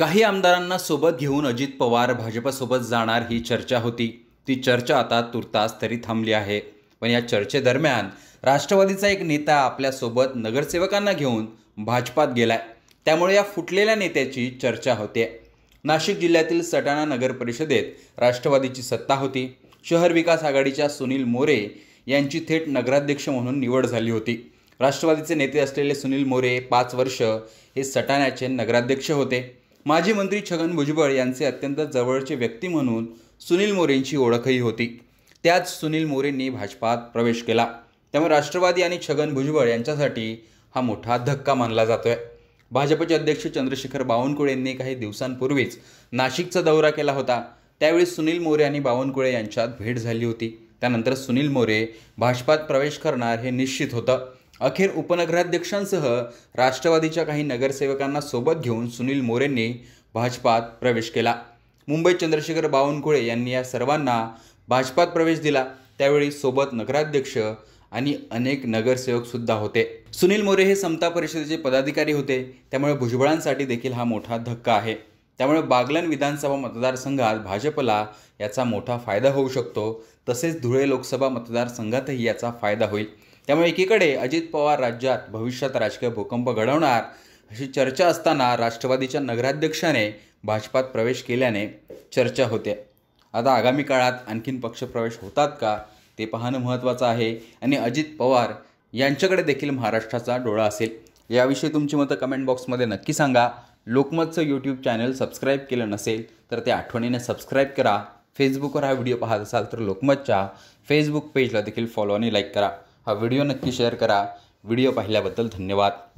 काही आमदारांना सोबत घेऊन अजित पवार भाजपासोबत जाणार ही चर्चा होती ती चर्चा आता तुर्तास तरी थांबली आहे पण या चर्चेदरम्यान राष्ट्रवादीचा एक नेता आपल्यासोबत नगरसेवकांना घेऊन भाजपात गेलाय त्यामुळे या फुटलेल्या नेत्याची चर्चा होते नाशिक जिल्ह्यातील सटाणा नगर परिषदेत राष्ट्रवादीची सत्ता होती शहर विकास आघाडीच्या सुनील मोरे यांची थेट नगराध्यक्ष म्हणून निवड झाली होती राष्ट्रवादीचे नेते असलेले सुनील मोरे पाच वर्ष हे सटाण्याचे नगराध्यक्ष होते माजी मंत्री छगन भुजबळ यांचे अत्यंत जवळचे व्यक्ती म्हणून सुनील मोरेंची ओळखही होती त्याच सुनील मोरेंनी भाजपात प्रवेश केला त्यामुळे राष्ट्रवादी आणि छगन भुजबळ यांच्यासाठी हा मोठा धक्का मानला जातोय भाजपचे अध्यक्ष चंद्रशेखर बावनकुळे यांनी काही दिवसांपूर्वीच नाशिकचा दौरा केला होता त्यावेळी सुनील मोरे आणि बावनकुळे यांच्यात भेट झाली होती त्यानंतर सुनील मोरे भाजपात प्रवेश करणार हे निश्चित होतं अखेर उपनगराध्यक्षांसह राष्ट्रवादीच्या काही नगरसेवकांना सोबत घेऊन सुनील मोरेंनी भाजपात प्रवेश केला मुंबईत चंद्रशेखर बावनकुळे यांनी या सर्वांना भाजपात प्रवेश दिला त्यावेळी सोबत नगराध्यक्ष आणि अनेक नगरसेवक सुद्धा होते सुनील मोरे हे समता परिषदेचे पदाधिकारी होते त्यामुळे भुजबळांसाठी देखील हा मोठा धक्का आहे त्यामुळे बागलन विधानसभा मतदारसंघात भाजपला याचा मोठा फायदा होऊ शकतो तसेच धुळे लोकसभा मतदारसंघातही याचा फायदा होईल त्यामुळे एकीकडे अजित पवार राज्यात भविष्यात राजकीय भूकंप घडवणार अशी चर्चा असताना राष्ट्रवादीच्या नगराध्यक्षाने भाजपात प्रवेश केल्याने चर्चा होते आता आगामी काळात आणखीन पक्षप्रवेश होतात का ते पाहणं महत्त्वाचं आहे आणि अजित पवार यांच्याकडे देखील महाराष्ट्राचा डोळा असेल याविषयी तुमची मतं कमेंट बॉक्समध्ये नक्की सांगा लोकमतचं यूट्यूब चॅनल सबस्क्राईब केलं नसेल तर ते आठवणीने सबस्क्राईब करा फेसबुकवर हा व्हिडिओ पाहत असाल तर लोकमतच्या फेसबुक पेजला देखील फॉलो आणि लाईक करा हा व्हिडिओ नक्की शेअर करा व्हिडिओ पाहिल्याबद्दल धन्यवाद